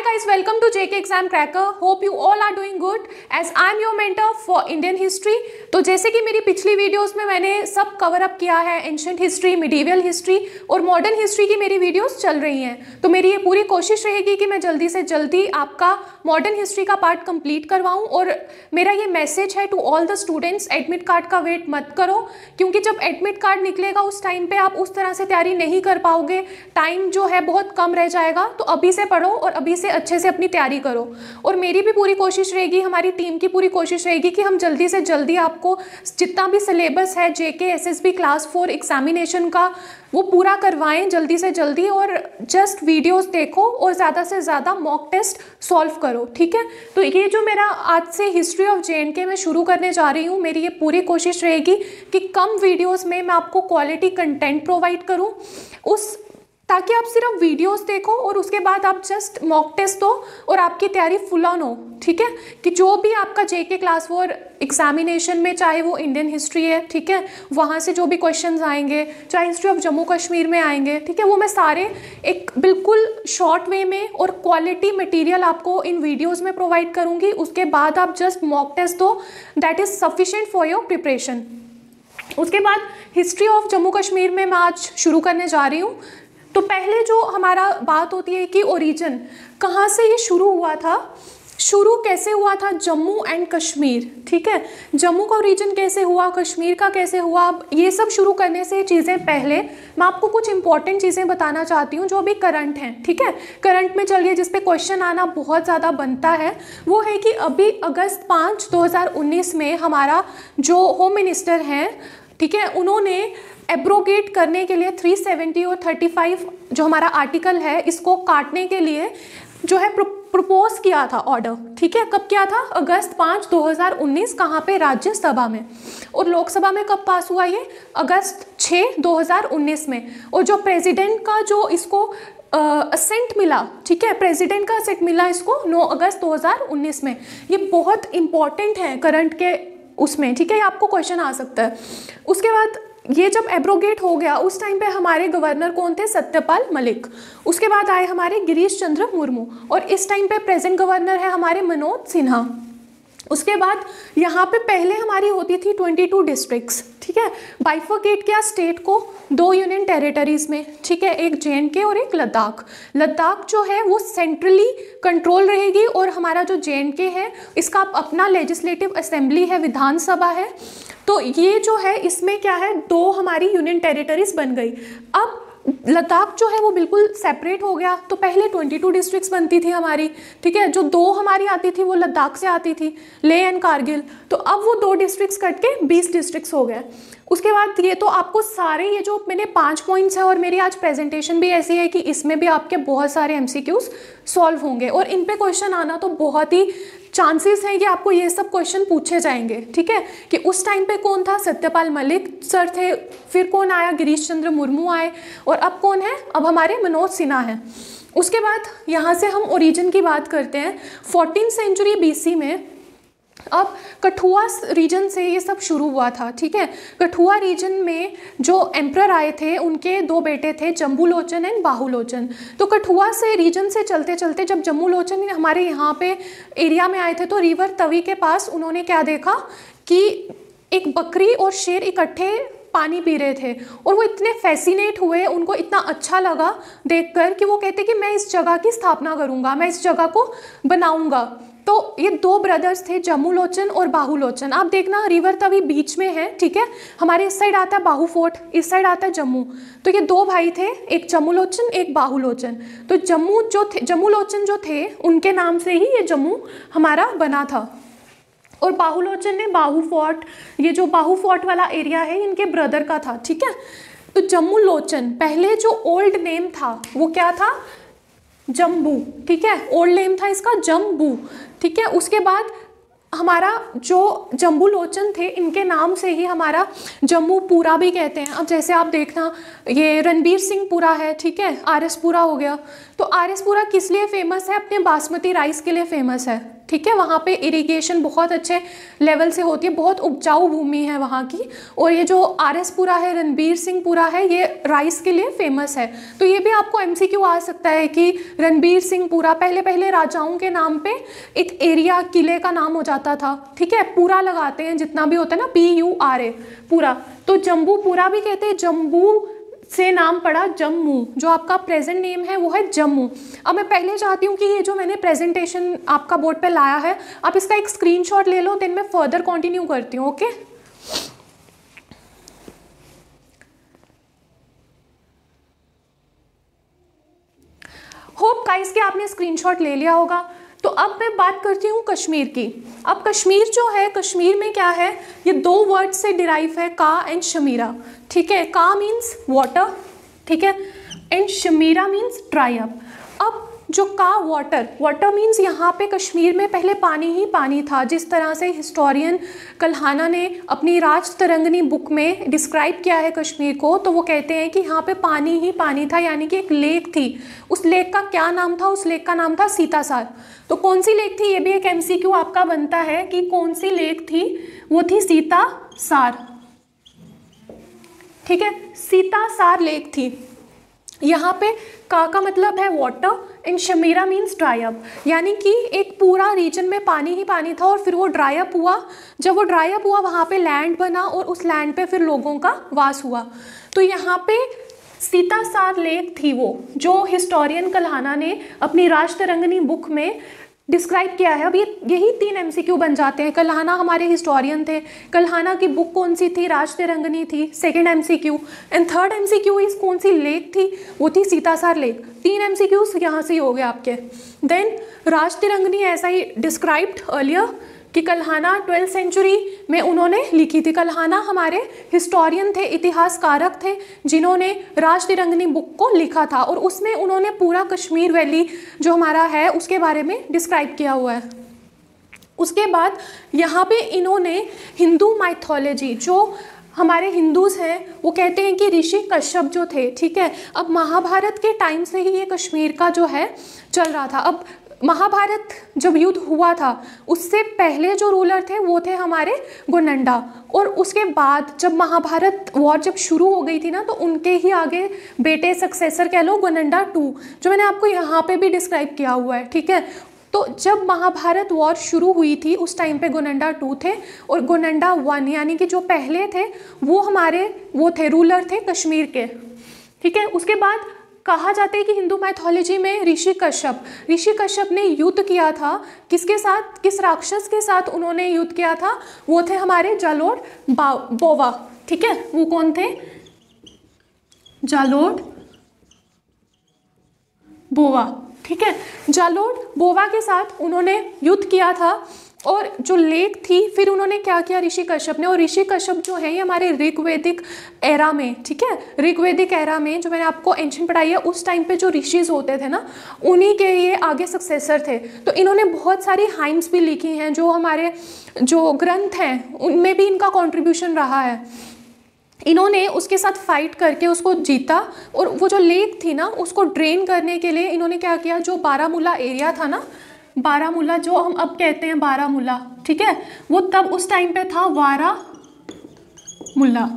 high guys welcome to JK exam cracker hope you all are doing good as I am your mentor for Indian history तो जैसे कि मेरी पिछली videos में मैंने सब कवर अप किया है एंशंट हिस्ट्री मिडीवियल हिस्ट्री और मॉडर्न हिस्ट्री की मेरी वीडियोज़ चल रही हैं तो मेरी ये पूरी कोशिश रहेगी कि मैं जल्दी से जल्दी आपका मॉडर्न हिस्ट्री का पार्ट कंप्लीट करवाऊँ और मेरा ये मैसेज है to all the students admit card का वेट मत करो क्योंकि जब एडमिट कार्ड निकलेगा उस टाइम पर आप उस तरह से तैयारी नहीं कर पाओगे टाइम जो है बहुत कम रह जाएगा तो अभी से पढ़ो और अभी से अच्छे से अपनी तैयारी करो और मेरी भी पूरी कोशिश रहेगी हमारी टीम की पूरी कोशिश रहेगी कि हम जल्दी से जल्दी आपको जितना भी सिलेबस है J K S S B class four examination का वो पूरा करवाएं जल्दी से जल्दी और जस्ट वीडियोस देखो और ज़्यादा से ज़्यादा मॉक टेस्ट सॉल्व करो ठीक है तो ये जो मेरा आज से हिस्ट्री ऑफ जे एंड के मैं शुरू करने जा रही हूँ मेरी ये पूरी कोशिश रहेगी कि कम वीडियोस में मैं आपको क्वालिटी कंटेंट प्रोवाइड करूँ उस ताकि आप सिर्फ वीडियोस देखो और उसके बाद आप जस्ट मॉक टेस्ट दो और आपकी तैयारी फुल ऑन हो ठीक है कि जो भी आपका जे के क्लास फोर एग्जामिनेशन में चाहे वो इंडियन हिस्ट्री है ठीक है वहाँ से जो भी क्वेश्चन आएंगे चाहे हिस्ट्री ऑफ जम्मू कश्मीर में आएंगे ठीक है वो मैं सारे एक बिल्कुल शॉर्ट वे में और क्वालिटी मटीरियल आपको इन वीडियोज़ में प्रोवाइड करूँगी उसके बाद आप जस्ट मॉक टेस्ट दो that is sufficient for your preparation उसके बाद हिस्ट्री ऑफ जम्मू कश्मीर में मैं आज शुरू करने जा रही हूँ तो पहले जो हमारा बात होती है कि ओरिजिन कहाँ से ये शुरू हुआ था शुरू कैसे हुआ था जम्मू एंड कश्मीर ठीक है जम्मू का ओरिजिन कैसे हुआ कश्मीर का कैसे हुआ ये सब शुरू करने से चीज़ें पहले मैं आपको कुछ इंपॉर्टेंट चीज़ें बताना चाहती हूँ जो अभी करंट हैं ठीक है करंट में चलिए जिस पे क्वेश्चन आना बहुत ज़्यादा बनता है वो है कि अभी अगस्त पाँच दो में हमारा जो होम मिनिस्टर हैं ठीक है उन्होंने एब्रोगेट करने के लिए 370 और 35 जो हमारा आर्टिकल है इसको काटने के लिए जो है प्रपोज किया था ऑर्डर ठीक है कब किया था अगस्त पाँच 2019 कहाँ पर राज्यसभा में और लोकसभा में कब पास हुआ ये अगस्त छः 2019 में और जो प्रेसिडेंट का जो इसको असेंट मिला ठीक है प्रेसिडेंट का असेंट मिला इसको 9 अगस्त 2019 में ये बहुत इंपॉर्टेंट है करंट के उसमें ठीक है ये आपको क्वेश्चन आ सकता है उसके बाद ये जब एब्रोगेट हो गया उस टाइम पे हमारे गवर्नर कौन थे सत्यपाल मलिक उसके बाद आए हमारे गिरीश चंद्र मुर्मू और इस टाइम पे प्रेजेंट गवर्नर है हमारे मनोज सिन्हा उसके बाद यहाँ पे पहले हमारी होती थी 22 डिस्ट्रिक्ट्स ठीक है बाइफोकेट किया स्टेट को दो यूनियन टेरिटरीज में ठीक है एक जे के और एक लद्दाख लद्दाख जो है वो सेंट्रली कंट्रोल रहेगी और हमारा जो जे के है इसका अपना लेजिस्लेटिव असेंबली है विधानसभा है तो ये जो है इसमें क्या है दो हमारी यूनियन टेरिटरीज बन गई अब लद्दाख जो है वो बिल्कुल सेपरेट हो गया तो पहले 22 डिस्ट्रिक्ट्स बनती थी हमारी ठीक है जो दो हमारी आती थी वो लद्दाख से आती थी ले एंड कारगिल तो अब वो दो डिस्ट्रिक्ट्स कट के 20 डिस्ट्रिक्ट्स हो गए उसके बाद ये तो आपको सारे ये जो मैंने पांच पॉइंट्स हैं और मेरी आज प्रेजेंटेशन भी ऐसी है कि इसमें भी आपके बहुत सारे एम सी क्यूज़ सॉल्व होंगे और इन पे क्वेश्चन आना तो बहुत ही चांसेस हैं कि आपको ये सब क्वेश्चन पूछे जाएंगे ठीक है कि उस टाइम पे कौन था सत्यपाल मलिक सर थे फिर कौन आया गिरीश चंद्र मुर्मू आए और अब कौन है अब हमारे मनोज सिन्हा हैं उसके बाद यहाँ से हम ओरिजिन की बात करते हैं फोर्टीन सेंचुरी बीसी में अब कठुआ रीजन से ये सब शुरू हुआ था ठीक है कठुआ रीजन में जो एम्प्रर आए थे उनके दो बेटे थे जम्बूलोचन एंड बाहुलोचन तो कठुआ से रीजन से चलते चलते जब जम्बूलोचन हमारे यहाँ पे एरिया में आए थे तो रिवर तवी के पास उन्होंने क्या देखा कि एक बकरी और शेर इकट्ठे पानी पी रहे थे और वो इतने फैसिनेट हुए उनको इतना अच्छा लगा देखकर कि वो कहते कि मैं इस जगह की स्थापना करूँगा मैं इस जगह को बनाऊँगा तो ये दो ब्रदर्स थे जमुलोचन और बाहुलोचन आप देखना रिवर तभी बीच में है ठीक है हमारे इस साइड आता है बाहू फोर्ट इस साइड आता है जम्मू तो ये दो भाई थे एक जमुलोचन एक बाहुलोचन तो जम्मू जो थे जमुलोचन जो थे उनके नाम से ही ये जम्मू हमारा बना था और बाहुलोचन ने बाहू फोर्ट ये जो बाहू फोर्ट वाला एरिया है इनके ब्रदर का था ठीक है तो जम्मू लोचन पहले जो ओल्ड नेम था वो क्या था जम्बू ठीक है ओल्ड नेम था इसका जम्बू ठीक है उसके बाद हमारा जो जम्बू लोचन थे इनके नाम से ही हमारा जम्मू पूरा भी कहते हैं अब जैसे आप देखना ये रणबीर सिंह पूरा है ठीक है आर एस पूरा हो गया तो आर एस पूरा किस लिए फेमस है अपने बासमती राइस के लिए फेमस है ठीक है वहाँ पे इरिगेशन बहुत अच्छे लेवल से होती है बहुत उपजाऊ भूमि है वहाँ की और ये जो आर एस पुरा है रणबीर सिंह पुरा है ये राइस के लिए फेमस है तो ये भी आपको एम सी क्यू आ सकता है कि रणबीर सिंह पुरा पहले पहले राजाओं के नाम पे एक एरिया किले का नाम हो जाता था ठीक है पूरा लगाते हैं जितना भी होता है ना पी यू आर ए पूरा तो जम्बू पूरा भी कहते हैं जम्बू से नाम पड़ा जम्मू जो आपका प्रेजेंट नेम है वो है जम्मू अब मैं पहले चाहती हूँ कि ये जो मैंने प्रेजेंटेशन आपका बोर्ड पे लाया है आप इसका एक स्क्रीनशॉट ले लो देन मैं फर्दर कंटिन्यू करती हूँ ओके होप गाइस के आपने स्क्रीनशॉट ले लिया होगा तो अब मैं बात करती हूँ कश्मीर की अब कश्मीर जो है कश्मीर में क्या है ये दो वर्ड से डिराइव है का एंड शमीरा ठीक है का मीन्स वाटर ठीक है एंड शमीरा मीन्स ड्राई अप जो का वाटर वाटर मीन्स यहाँ पे कश्मीर में पहले पानी ही पानी था जिस तरह से हिस्टोरियन कल्हाना ने अपनी राज तरंगनी बुक में डिस्क्राइब किया है कश्मीर को तो वो कहते हैं कि यहाँ पे पानी ही पानी था यानी कि एक लेक थी उस लेक का क्या नाम था उस लेक का नाम था सीतासार तो कौन सी लेक थी ये भी एक एम आपका बनता है कि कौन सी लेक थी वो थी सीता सार ठीक है सीता सार लेक थी यहाँ पे का का मतलब है वाटर इन शमीरा मीन्स ड्राई अप यानी कि एक पूरा रीजन में पानी ही पानी था और फिर वो ड्राई अप हुआ जब वो ड्राई अप हुआ वहाँ पे लैंड बना और उस लैंड पे फिर लोगों का वास हुआ तो यहाँ पे सीतासार लेक थी वो जो हिस्टोरियन कल्हाना ने अपनी राष्ट्ररंगनी बुक में डिस्क्राइब किया है अब ये यही तीन एमसीक्यू बन जाते हैं कल्हाना हमारे हिस्टोरियन थे कल्हाना की बुक कौन सी थी राज तिरंगनी थी second Q and third MCQ इस कौन सी लेक थी वो थी सीतासार लेक तीन एम सी क्यूज यहाँ से ही हो गए आपके देन राज तिरंगनी ऐसा ही डिस्क्राइब्ड अर्लियर कि कल्हाना ट्वेल्थ सेंचुरी में उन्होंने लिखी थी कल्हाना हमारे हिस्टोरियन थे इतिहासकारक थे जिन्होंने राज तिरंगनी बुक को लिखा था और उसमें उन्होंने पूरा कश्मीर वैली जो हमारा है उसके बारे में डिस्क्राइब किया हुआ है उसके बाद यहाँ पे इन्होंने हिंदू माइथोलॉजी जो हमारे हिंदूज हैं वो कहते हैं कि ऋषि कश्यप जो थे ठीक है अब महाभारत के टाइम से ही ये कश्मीर का जो है चल रहा था अब महाभारत जब युद्ध हुआ था उससे पहले जो रूलर थे वो थे हमारे गुनंडा और उसके बाद जब महाभारत वॉर जब शुरू हो गई थी ना तो उनके ही आगे बेटे सक्सेसर कह लो गुनंडा टू जो मैंने आपको यहाँ पे भी डिस्क्राइब किया हुआ है ठीक है तो जब महाभारत वॉर शुरू हुई थी उस टाइम पे गोनंडा टू थे और गोनंडा वन यानी कि जो पहले थे वो हमारे वो थे रूलर थे कश्मीर के ठीक है उसके बाद कहा जाता है कि हिंदू मैथोलॉजी में ऋषि कश्यप ऋषि कश्यप ने युद्ध किया था किसके साथ किस राक्षस के साथ उन्होंने युद्ध किया था वो थे हमारे जालोर बोवा ठीक है वो कौन थे जालोर बोवा ठीक है जालोर बोवा के साथ उन्होंने युद्ध किया था और जो लेक थी फिर उन्होंने क्या किया ऋषि कश्यप ने और ऋषि कश्यप जो है ये हमारे ऋग्वेदिक एरा में ठीक है ऋग्वेदिक एरा में जो मैंने आपको एंशन पढ़ाई है उस टाइम पे जो ऋषिज होते थे ना उन्हीं के ये आगे सक्सेसर थे तो इन्होंने बहुत सारी हाइम्स भी लिखी हैं जो हमारे जो ग्रंथ हैं उनमें भी इनका कॉन्ट्रीब्यूशन रहा है इन्होंने उसके साथ फाइट करके उसको जीता और वो जो लेक थी ना उसको ड्रेन करने के लिए इन्होंने क्या किया जो बारामूला एरिया था ना बारामूला जो हम अब कहते हैं बारामूला ठीक है वो तब उस टाइम पे था वारा मुला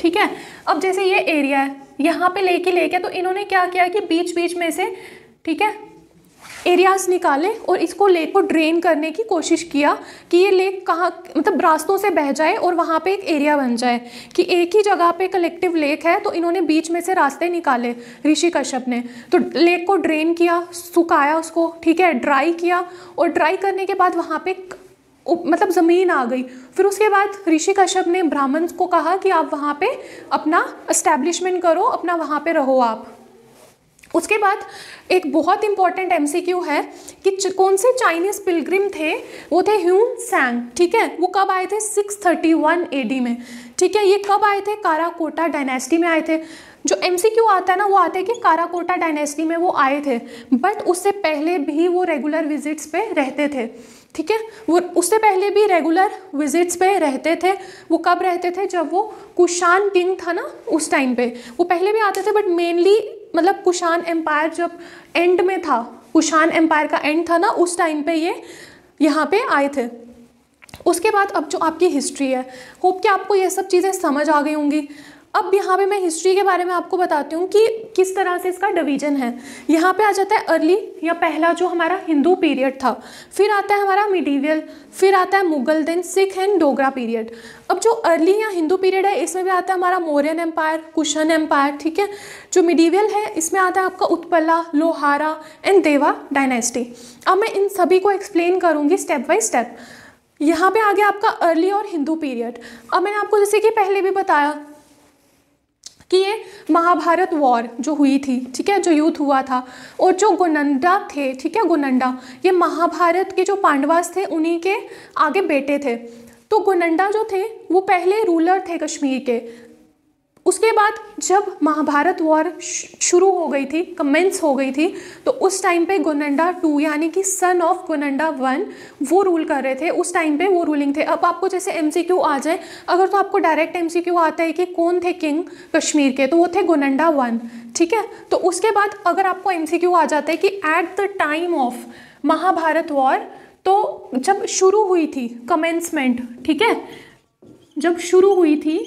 ठीक है अब जैसे ये एरिया है यहाँ पे लेके लेके तो इन्होंने क्या किया कि बीच बीच में से ठीक है एरियाज़ निकाले और इसको लेक को ड्रेन करने की कोशिश किया कि ये लेक कहाँ मतलब रास्तों से बह जाए और वहाँ पे एक एरिया बन जाए कि एक ही जगह पे कलेक्टिव लेक है तो इन्होंने बीच में से रास्ते निकाले ऋषि कश्यप ने तो लेक को ड्रेन किया सुखाया उसको ठीक है ड्राई किया और ड्राई करने के बाद वहाँ पे मतलब ज़मीन आ गई फिर उसके बाद ऋषि कश्यप ने ब्राह्मण को कहा कि आप वहाँ पे अपना इस्टेब्लिशमेंट करो अपना वहाँ पे रहो आप उसके बाद एक बहुत इंपॉर्टेंट एम है कि कौन से चाइनीज पिलग्रिम थे वो थे ह्यून सैंग ठीक है वो कब आए थे 631 एडी में ठीक है ये कब आए थे काराकोटा डायनेस्टी में आए थे जो एम आता है ना वो आते हैं कि काराकोटा डायनेस्टी में वो आए थे बट उससे पहले भी वो रेगुलर विजिट्स पे रहते थे ठीक है वो उससे पहले भी रेगुलर विजिट्स पे रहते थे वो कब रहते थे जब वो कुशान किंग था ना उस टाइम पे वो पहले भी आते थे बट मेनली मतलब कुषाण एम्पायर जब एंड में था कुषाण एम्पायर का एंड था ना उस टाइम पे ये यहाँ पे आए थे उसके बाद अब जो आपकी हिस्ट्री है होप कि आपको ये सब चीज़ें समझ आ गई होंगी अब यहाँ पे मैं हिस्ट्री के बारे में आपको बताती हूँ कि किस तरह से इसका डिवीजन है यहाँ पे आ जाता है अर्ली या पहला जो हमारा हिंदू पीरियड था फिर आता है हमारा मिडीवियल फिर आता है Mughal then Sikh and Dogra period अब जो अर्ली या हिंदू पीरियड है इसमें भी आता है हमारा मौर्यन एम्पायर कुशन एम्पायर ठीक है जो मिडीवियल है इसमें आता है आपका उत्पला लोहारा एंड देवा डायनेस्टी अब मैं इन सभी को एक्सप्लेन करूँगी स्टेप बाई स्टेप यहाँ पे आ गया आपका अर्ली और हिंदू पीरियड अब मैंने आपको जैसे कि पहले भी बताया कि ये महाभारत वॉर जो हुई थी ठीक है जो युद्ध हुआ था और जो गुनंडा थे ठीक है गुनंडा ये महाभारत के जो पांडवास थे उन्हीं के आगे बेटे थे तो गुनंडा जो थे वो पहले रूलर थे कश्मीर के उसके बाद जब महाभारत वॉर शुरू हो गई थी कमेंस हो गई थी तो उस टाइम पे गोनंडा टू यानी कि सन ऑफ गोनंडा वन वो रूल कर रहे थे उस टाइम पे वो रूलिंग थे अब आपको जैसे एम आ जाए अगर तो आपको डायरेक्ट एम आता है कि कौन थे किंग कश्मीर के तो वो थे गोनंडा वन ठीक है तो उसके बाद अगर आपको एम आ जाता है कि at the time of Mahabharata war तो जब शुरू हुई थी कमेंसमेंट ठीक है जब शुरू हुई थी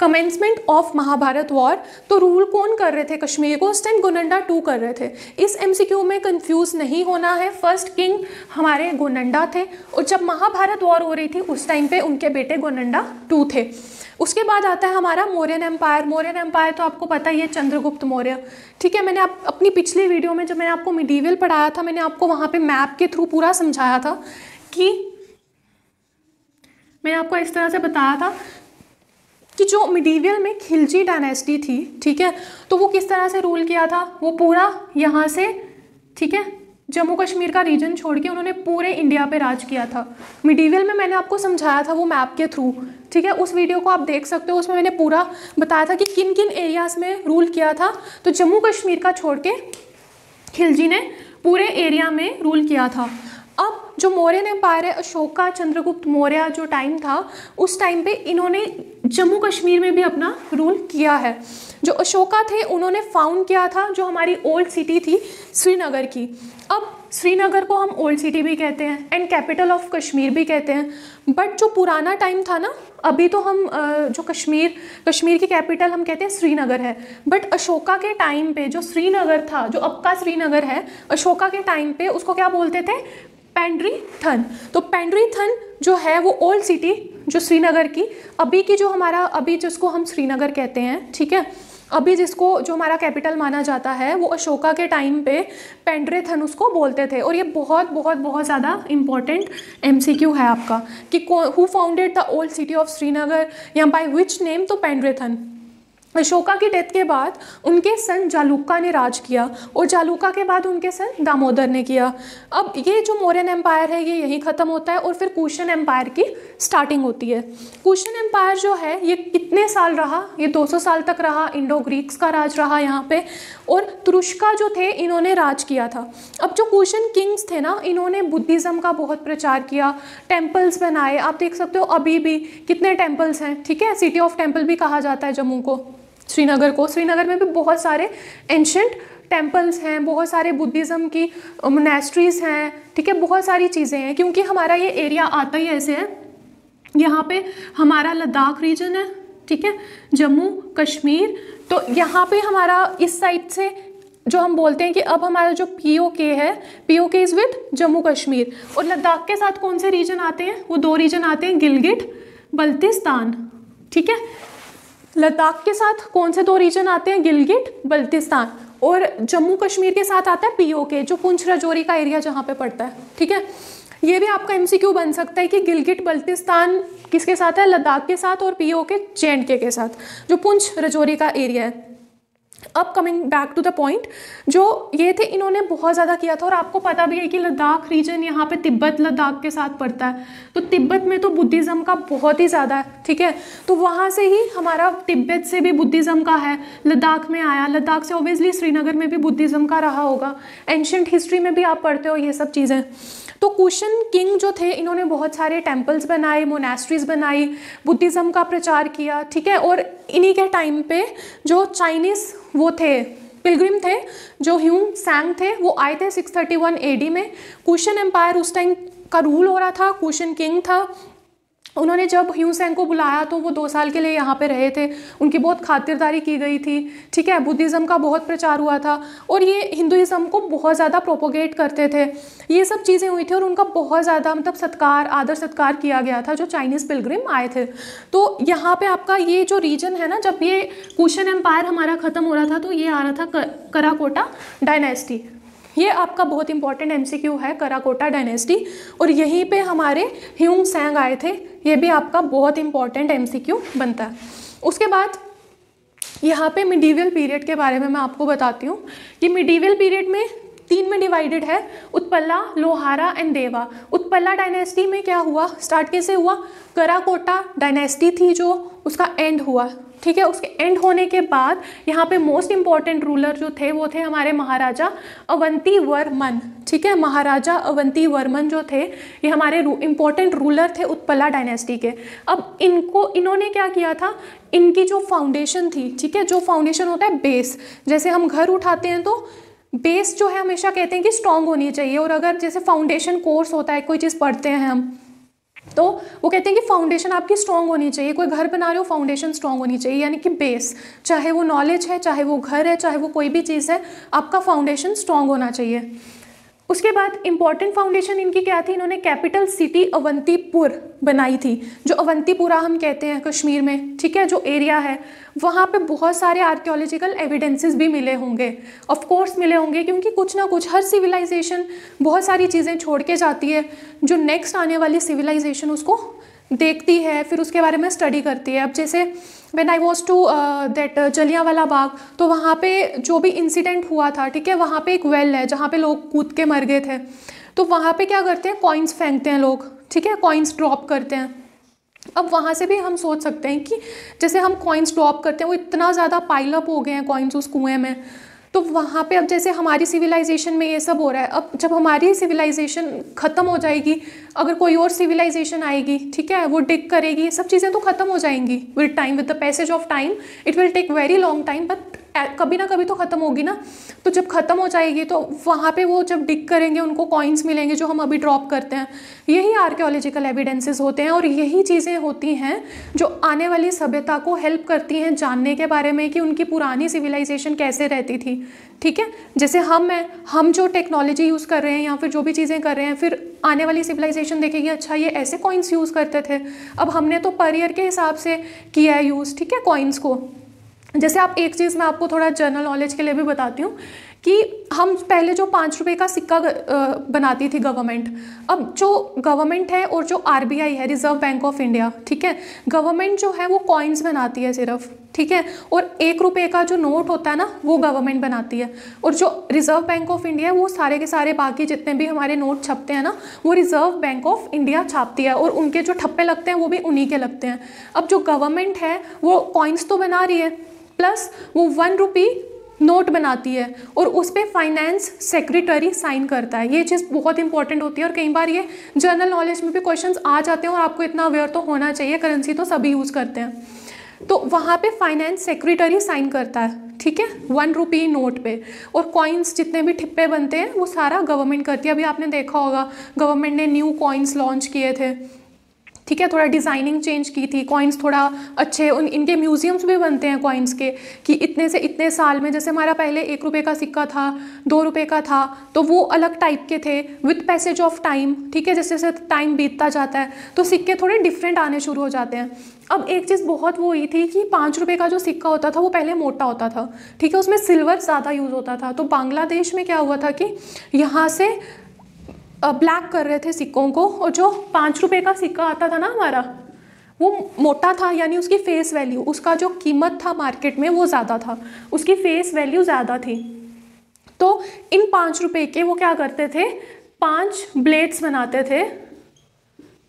कमेंसमेंट ऑफ महाभारत वॉर तो रूल कौन कर रहे थे कश्मीर को उस टाइम गोनंडा टू कर रहे थे इस एमसीक्यू में कंफ्यूज नहीं होना है फर्स्ट किंग हमारे गोनंडा थे और जब महाभारत वॉर हो रही थी उस टाइम पे उनके बेटे गोनंडा टू थे उसके बाद आता है हमारा मौर्यन एम्पायर मौर्यन एम्पायर तो आपको पता ही है चंद्रगुप्त मौर्य ठीक है मैंने आप अपनी पिछली वीडियो में जब मैंने आपको मिडीवियल पढ़ाया था मैंने आपको वहाँ पे मैप के थ्रू पूरा समझाया था कि मैंने आपको इस तरह से बताया था कि जो मिडीवियल में खिलजी डायनेस्टी थी ठीक है तो वो किस तरह से रूल किया था वो पूरा यहाँ से ठीक है जम्मू कश्मीर का रीजन छोड़ के उन्होंने पूरे इंडिया पे राज किया था मिडीवियल में मैंने आपको समझाया था वो मैप के थ्रू ठीक है उस वीडियो को आप देख सकते हो उसमें मैंने पूरा बताया था कि किन किन एरियाज़ में रूल किया था तो जम्मू कश्मीर का छोड़ के खिलजी ने पूरे एरिया में रूल किया था जो मौर्यन एम्पायर है अशोका चंद्रगुप्त मौर्य जो टाइम था उस टाइम पे इन्होंने जम्मू कश्मीर में भी अपना रूल किया है जो अशोका थे उन्होंने फाउंड किया था जो हमारी ओल्ड सिटी थी श्रीनगर की अब श्रीनगर को हम ओल्ड सिटी भी कहते हैं एंड कैपिटल ऑफ कश्मीर भी कहते हैं बट जो पुराना टाइम था ना अभी तो हम जो कश्मीर कश्मीर की कैपिटल हम कहते हैं श्रीनगर है बट अशोका के टाइम पे जो श्रीनगर था जो अब का श्रीनगर है अशोका के टाइम पे उसको क्या बोलते थे पेंड्रीथन तो पेंड्रीथन जो है वो ओल्ड सिटी जो श्रीनगर की अभी की जो हमारा अभी जिसको हम श्रीनगर कहते हैं ठीक है अभी जिसको जो हमारा कैपिटल माना जाता है वो अशोका के टाइम पे पेंड्रेथन उसको बोलते थे और ये बहुत बहुत बहुत ज़्यादा इंपॉर्टेंट एम है आपका कि who founded the old city of Srinagar या बाय विच नेम तो पेंड्रेथन अशोका की डेथ के बाद उनके सन जालुका ने राज किया और जालुका के बाद उनके सन दामोदर ने किया अब ये जो मौर्यन एम्पायर है ये यहीं ख़त्म होता है और फिर कुशन एम्पायर की स्टार्टिंग होती है कुशन एम्पायर जो है ये कितने साल रहा ये 200 साल तक रहा इंडो ग्रीक्स का राज रहा यहाँ पे और तुरुष्का जो थे इन्होंने राज किया था अब जो कुशन किंग्स थे ना इन्होंने बुद्धिज़्म का बहुत प्रचार किया टेम्पल्स बनाए आप देख सकते हो अभी भी कितने टेम्पल्स हैं ठीक है सिटी ऑफ टेम्पल भी कहा जाता है जम्मू को श्रीनगर को श्रीनगर में भी बहुत सारे एंशंट टेम्पल्स हैं बहुत सारे बुद्धिज़्म की मोनेस्ट्रीज़ um, हैं ठीक है बहुत सारी चीज़ें हैं क्योंकि हमारा ये एरिया आता ही ऐसे है यहाँ पे हमारा लद्दाख रीजन है ठीक है जम्मू कश्मीर तो यहाँ पे हमारा इस साइड से जो हम बोलते हैं कि अब हमारा जो पी ओ के है पी ओ के इज़ विथ जम्मू कश्मीर और लद्दाख के साथ कौन से रीजन आते हैं वो दो रीजन आते हैं गिलगिट बल्तिस्तान ठीक है लद्दाख के साथ कौन से दो रीजन आते हैं गिलगिट बल्तिस्तान और जम्मू कश्मीर के साथ आता है पीओके जो पुंछ रजौरी का एरिया जहाँ पे पड़ता है ठीक है ये भी आपका एमसीक्यू बन सकता है कि गिलगिट बल्तिस्तान किसके साथ है लद्दाख के साथ और पीओके जे के, के साथ जो पुंछ रजौरी का एरिया है अब coming back to the point जो ये थे इन्होंने बहुत ज़्यादा किया था और आपको पता भी है कि लद्दाख रीजन यहाँ पे तिब्बत लद्दाख के साथ पड़ता है तो तिब्बत में तो बुद्धिज़्म का बहुत ही ज़्यादा है ठीक है तो वहाँ से ही हमारा तिब्बत से भी बुद्धिज़्म का है लद्दाख में आया लद्दाख से ऑब्वियसली श्रीनगर में भी बुद्धिज़्म का रहा होगा एंशंट हिस्ट्री में भी आप पढ़ते हो ये सब चीज़ें तो कुशन किंग जो थे इन्होंने बहुत सारे टेम्पल्स बनाए मोनेस्ट्रीज बनाई बुद्धिज़्म का प्रचार किया ठीक है और इन्हीं के टाइम पे जो चाइनीज़ वो थे पिलग्रिम थे जो ह्यूम सैंग थे वो आए थे 631 एडी में कुशन एम्पायर उस टाइम का रूल हो रहा था कुशन किंग था उन्होंने जब ह्यूसेंग को बुलाया तो वो दो साल के लिए यहाँ पे रहे थे उनकी बहुत खातिरदारी की गई थी ठीक है बुद्धिज़्म का बहुत प्रचार हुआ था और ये हिंदुज़म को बहुत ज़्यादा प्रोपोगेट करते थे ये सब चीज़ें हुई थी और उनका बहुत ज़्यादा मतलब सत्कार आदर सत्कार किया गया था जो चाइनीज़ पिलग्रिम आए थे तो यहाँ पर आपका ये जो रीजन है ना जब ये कुशन एम्पायर हमारा ख़त्म हो रहा था तो ये आ रहा था कराकोटा डायनेस्टी ये आपका बहुत इंपॉर्टेंट एमसीक्यू है कराकोटा डायनेस्टी और यहीं पे हमारे ह्यूंग सेंग आए थे ये भी आपका बहुत इंपॉर्टेंट एम बनता है उसके बाद यहाँ पे मिडीवियल पीरियड के बारे में मैं आपको बताती हूँ कि मिडीवियल पीरियड में तीन में डिवाइडेड है उत्पल्ला लोहारा एंड देवा उत्पल्ला डायनेस्टी में क्या हुआ स्टार्ट कैसे हुआ कराकोटा डायनेस्टी थी जो उसका एंड हुआ ठीक है उसके एंड होने के बाद यहाँ पे मोस्ट इंपॉर्टेंट रूलर जो थे वो थे हमारे महाराजा अवंती वर्मन ठीक है महाराजा अवंती वर्मन जो थे ये हमारे इम्पॉर्टेंट रूलर थे उत्पला डायनेस्टी के अब इनको इन्होंने क्या किया था इनकी जो फाउंडेशन थी ठीक है जो फाउंडेशन होता है बेस जैसे हम घर उठाते हैं तो बेस जो है हमेशा कहते हैं कि स्ट्रांग होनी चाहिए और अगर जैसे फाउंडेशन कोर्स होता है कोई चीज़ पढ़ते हैं हम तो वो कहते हैं कि फाउंडेशन आपकी स्ट्रांग होनी चाहिए कोई घर बना रहे हो फाउंडेशन स्ट्रांग होनी चाहिए यानी कि बेस चाहे वो नॉलेज है चाहे वो घर है चाहे वो कोई भी चीज़ है आपका फाउंडेशन स्ट्रांग होना चाहिए उसके बाद इंपॉर्टेंट फाउंडेशन इनकी क्या थी इन्होंने कैपिटल सिटी अवंतीपुर बनाई थी जो अवंतीपुरा हम कहते हैं कश्मीर में ठीक है जो एरिया है वहाँ पे बहुत सारे आर्कियोलॉजिकल एविडेंसेस भी मिले होंगे ऑफ कोर्स मिले होंगे क्योंकि कुछ ना कुछ हर सिविलाइजेशन बहुत सारी चीज़ें छोड़ के जाती है जो नेक्स्ट आने वाली सिविलाइजेशन उसको देखती है फिर उसके बारे में स्टडी करती है अब जैसे when I was to that Jallianwala बाग तो वहाँ पे जो भी इंसिडेंट हुआ था ठीक है वहाँ पे एक वेल है जहाँ पे लोग कूद के मर गए थे तो वहाँ पे क्या करते हैं कॉइन्स फेंकते हैं लोग ठीक है कॉइन्स ड्रॉप करते हैं अब वहाँ से भी हम सोच सकते हैं कि जैसे हम कॉइन्स ड्रॉप करते हैं वो इतना ज़्यादा पाइलअप हो गए हैं कॉइन्स उस कुएँ में तो वहाँ पे अब जैसे हमारी सिविलाइजेशन में ये सब हो रहा है अब जब हमारी सिविलाइजेशन ख़त्म हो जाएगी अगर कोई और सिविलाइजेशन आएगी ठीक है वो डिक करेगी सब चीज़ें तो ख़त्म हो जाएंगी with time with the passage of time it will take very long time but कभी ना कभी तो ख़त्म होगी ना तो जब ख़त्म हो जाएगी तो वहाँ पे वो जब डिक करेंगे उनको कॉइन्स मिलेंगे जो हम अभी ड्रॉप करते हैं यही आर्कियोलॉजिकल एविडेंसेस होते हैं और यही चीज़ें होती हैं जो आने वाली सभ्यता को हेल्प करती हैं जानने के बारे में कि उनकी पुरानी सिविलाइजेशन कैसे रहती थी ठीक है जैसे हम हैं हम जो टेक्नोलॉजी यूज़ कर रहे हैं या फिर जो भी चीज़ें कर रहे हैं फिर आने वाली सिविलाइजेशन देखेगी अच्छा ये ऐसे कॉइन्स यूज़ करते थे अब हमने तो पर ईयर के हिसाब से किया है यूज़ ठीक है कॉइन्स को जैसे आप एक चीज़ मैं आपको थोड़ा जनरल नॉलेज के लिए भी बताती हूँ कि हम पहले जो पाँच रुपये का सिक्का बनाती थी गवर्नमेंट अब जो गवर्नमेंट है और जो आरबीआई है रिजर्व बैंक ऑफ इंडिया ठीक है गवर्नमेंट जो है वो कॉइन्स बनाती है सिर्फ ठीक है और एक रुपये का जो नोट होता है ना वो गवर्नमेंट बनाती है और जो रिजर्व बैंक ऑफ इंडिया है वो सारे के सारे बाकी जितने भी हमारे नोट छपते हैं ना वो रिजर्व बैंक ऑफ इंडिया छापती है और उनके जो ठप्पे लगते हैं वो भी उन्हीं के लगते हैं अब जो गवर्नमेंट है वो कॉइन्स तो बना रही है प्लस वो वन रुपी नोट बनाती है और उस पर फाइनेंस सेक्रेटरी साइन करता है ये चीज़ बहुत इंपॉर्टेंट होती है और कई बार ये जनरल नॉलेज में भी क्वेश्चंस आ जाते हैं और आपको इतना अवेयर तो होना चाहिए करेंसी तो सभी यूज़ करते हैं तो वहाँ पे फाइनेंस सेक्रेटरी साइन करता है ठीक है वन रुपी नोट पे और कॉइन्स जितने भी ठिप्पे बनते हैं वो सारा गवर्नमेंट करती है अभी आपने देखा होगा गवर्नमेंट ने न्यू कॉइन्स लॉन्च किए थे ठीक है थोड़ा डिज़ाइनिंग चेंज की थी कॉइन्स थोड़ा अच्छे उन इनके म्यूज़ियम्स भी बनते हैं कॉइन्स के कि इतने से इतने साल में जैसे हमारा पहले एक रुपये का सिक्का था दो रुपये का था तो वो अलग टाइप के थे विथ पैसेज ऑफ टाइम ठीक है जैसे जैसे टाइम बीतता जाता है तो सिक्के थोड़े डिफरेंट आने शुरू हो जाते हैं अब एक चीज़ बहुत वो हुई थी कि पाँच रुपये का जो सिक्का होता था वो पहले मोटा होता था ठीक है उसमें सिल्वर ज़्यादा यूज़ होता था तो बांग्लादेश में क्या हुआ था कि यहाँ से ब्लैक कर रहे थे सिक्कों को और जो पाँच रुपये का सिक्का आता था ना हमारा वो मोटा था यानी उसकी फेस वैल्यू उसका जो कीमत था मार्केट में वो ज़्यादा था उसकी फेस वैल्यू ज़्यादा थी तो इन पाँच रुपये के वो क्या करते थे पाँच ब्लेड्स बनाते थे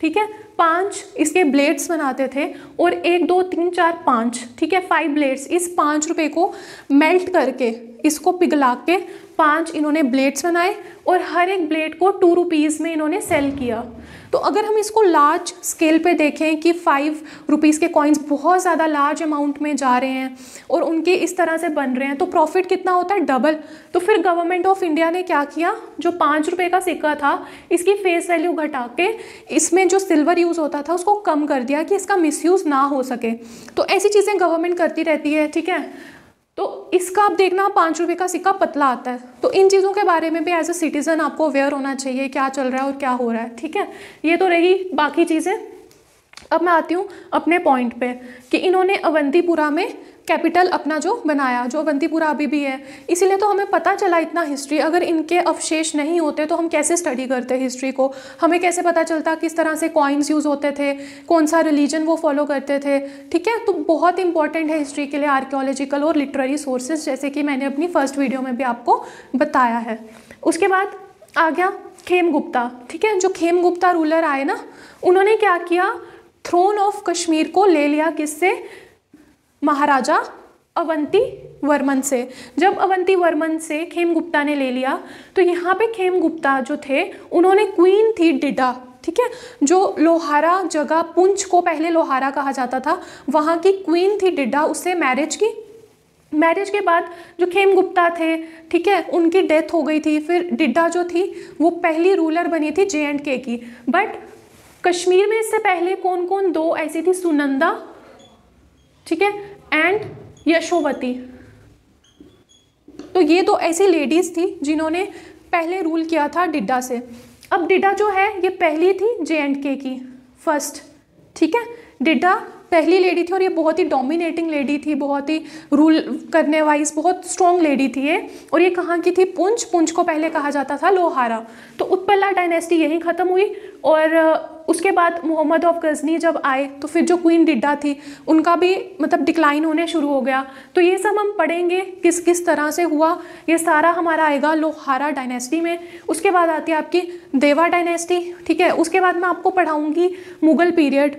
ठीक है पांच इसके ब्लेड्स बनाते थे और एक दो तीन चार पाँच ठीक है फाइव ब्लेड्स इस पाँच रुपये को मेल्ट करके इसको पिघला के पांच इन्होंने ब्लेड्स बनाए और हर एक ब्लेड को टू रुपीज़ में इन्होंने सेल किया तो अगर हम इसको लार्ज स्केल पे देखें कि फ़ाइव रुपीज़ के कॉइन्स बहुत ज़्यादा लार्ज अमाउंट में जा रहे हैं और उनके इस तरह से बन रहे हैं तो प्रॉफिट कितना होता है डबल तो फिर गवर्नमेंट ऑफ इंडिया ने क्या किया जो पाँच रुपये का सिक्का था इसकी फेस वैल्यू घटा के इसमें जो सिल्वर यूज़ होता था उसको कम कर दिया कि इसका मिस ना हो सके तो ऐसी चीज़ें गवर्नमेंट करती रहती है ठीक है तो इसका आप देखना पाँच रुपये का सिक्का पतला आता है तो इन चीज़ों के बारे में भी एज अ सिटीज़न आपको अवेयर होना चाहिए क्या चल रहा है और क्या हो रहा है ठीक है ये तो रही बाकी चीज़ें अब मैं आती हूँ अपने पॉइंट पे कि इन्होंने अवंतीपुरा में कैपिटल अपना जो बनाया जो अवंतीपुरा अभी भी है इसीलिए तो हमें पता चला इतना हिस्ट्री अगर इनके अवशेष नहीं होते तो हम कैसे स्टडी करते हिस्ट्री को हमें कैसे पता चलता किस तरह से कॉइन्स यूज़ होते थे कौन सा रिलीजन वो फॉलो करते थे ठीक है तो बहुत इंपॉर्टेंट है हिस्ट्री के लिए आर्कियोलॉजिकल और लिटरेरी सोर्सेज जैसे कि मैंने अपनी फर्स्ट वीडियो में भी आपको बताया है उसके बाद आ गया खेम गुप्ता ठीक है जो खेम गुप्ता रूलर आए ना उन्होंने क्या किया थ्रोन ऑफ कश्मीर को ले लिया किससे महाराजा अवंती वर्मन से जब अवंती वर्मन से खेम गुप्ता ने ले लिया तो यहाँ पे खेम गुप्ता जो थे उन्होंने क्वीन थी डिडा ठीक है जो लोहारा जगह पुंछ को पहले लोहारा कहा जाता था वहाँ की क्वीन थी डिडा उससे मैरिज की मैरिज के बाद जो खेम गुप्ता थे ठीक है उनकी डेथ हो गई थी फिर डिड्डा जो थी वो पहली रूलर बनी थी जे एंड के की बट कश्मीर में इससे पहले कौन कौन दो ऐसी थी सुनंदा ठीक है एंड यशोवती तो ये तो ऐसी लेडीज़ थी जिन्होंने पहले रूल किया था डिड्डा से अब डिड्डा जो है ये पहली थी जे एंड के की फर्स्ट ठीक है डिड्डा पहली लेडी थी और ये बहुत ही डोमिनेटिंग लेडी थी बहुत ही रूल करने वाइज बहुत स्ट्रॉन्ग लेडी थी ये और ये कहाँ की थी पुंछ पुंछ को पहले कहा जाता था लोहारा तो उत्पल्ला डायनेस्टी यहीं ख़त्म हुई और उसके बाद मोहम्मद ऑफ गजनी जब आए तो फिर जो क्वीन डिड्डा थी उनका भी मतलब डिक्लाइन होने शुरू हो गया तो ये सब हम पढ़ेंगे किस किस तरह से हुआ ये सारा हमारा आएगा लोहारा डायनेस्टी में उसके बाद आती है आपकी देवा डायनेस्टी ठीक है उसके बाद मैं आपको पढ़ाऊँगी मुग़ल पीरियड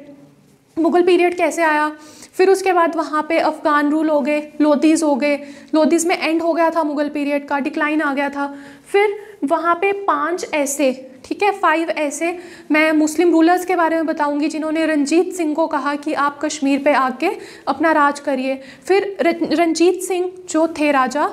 मुग़ल पीरियड कैसे आया फिर उसके बाद वहाँ पे अफ़गान रूल हो गए लोधीज़ हो गए लोधीज़ में एंड हो गया था मुग़ल पीरियड का डिक्लाइन आ गया था फिर वहाँ पे पांच ऐसे ठीक है फाइव ऐसे मैं मुस्लिम रूलर्स के बारे में बताऊंगी जिन्होंने रंजीत सिंह को कहा कि आप कश्मीर पे आके अपना राज करिए फिर रंजीत सिंह जो थे राजा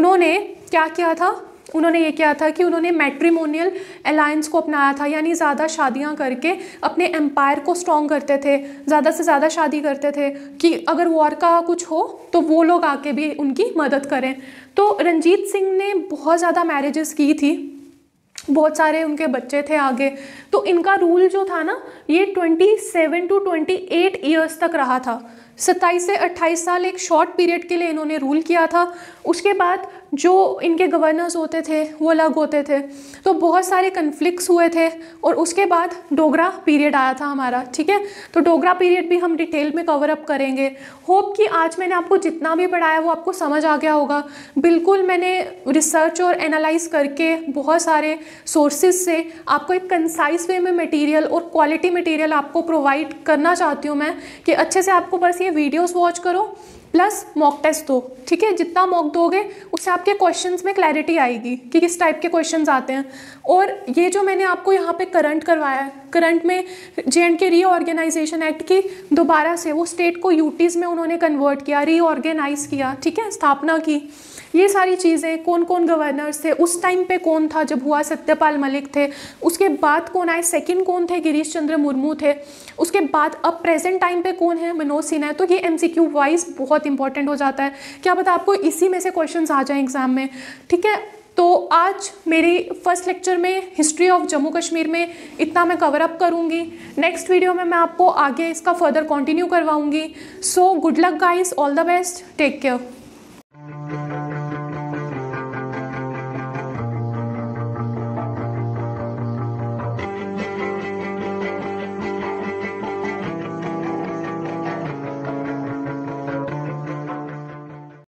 उन्होंने क्या किया था उन्होंने ये किया था कि उन्होंने मैट्रीमोनियल अलायंस को अपनाया था यानी ज़्यादा शादियाँ करके अपने एम्पायर को स्ट्रॉन्ग करते थे ज़्यादा से ज़्यादा शादी करते थे कि अगर वॉर का कुछ हो तो वो लोग आके भी उनकी मदद करें तो रंजीत सिंह ने बहुत ज़्यादा मैरिजेस की थी बहुत सारे उनके बच्चे थे आगे तो इनका रूल जो था ना ये 27 टू 28 इयर्स तक रहा था सत्ताईस से अट्ठाईस साल एक शॉर्ट पीरियड के लिए इन्होंने रूल किया था उसके बाद जो इनके गवर्नर्स होते थे वो अलग होते थे तो बहुत सारे कन्फ्लिक्स हुए थे और उसके बाद डोगरा पीरियड आया था हमारा ठीक है तो डोगरा पीरियड भी हम डिटेल में कवर अप करेंगे होप कि आज मैंने आपको जितना भी पढ़ाया वो आपको समझ आ गया होगा बिल्कुल मैंने रिसर्च और एनालाइज करके बहुत सारे सोर्सेज से आपको एक कंसाइज वे में मटीरियल और क्वालिटी मटीरियल आपको प्रोवाइड करना चाहती हूँ मैं कि अच्छे से आपको बस लिए वीडियोस वॉच करो प्लस मॉक टेस्ट दो ठीक है जितना मॉक दोगे उससे आपके क्वेश्चंस में क्लैरिटी आएगी कि किस टाइप के क्वेश्चंस आते हैं और ये जो मैंने आपको यहाँ पे करंट करवाया है करंट में J and K reorganisation act की दोबारा से वो स्टेट को यूटीज़ में उन्होंने कन्वर्ट किया रीऑर्गेनाइज किया ठीक है स्थापना की ये सारी चीज़ें कौन कौन गवर्नर्स थे उस टाइम पे कौन था जब हुआ सत्यपाल मलिक थे उसके बाद कौन आए सेकंड कौन थे गिरीश चंद्र मुर्मू थे उसके बाद अब प्रेजेंट टाइम पे कौन है मनोज सिन्हा है तो ये एमसीक्यू वाइज बहुत बहुत इंपॉर्टेंट हो जाता है क्या पता आपको इसी में से क्वेश्चन आ जाए एग्ज़ाम में ठीक है तो आज मेरी फर्स्ट लेक्चर में हिस्ट्री ऑफ जम्मू कश्मीर में इतना मैं कवर अप करूँगी नेक्स्ट वीडियो में मैं आपको आगे इसका फर्दर कंटिन्यू करवाऊँगी so good luck guys all the best take care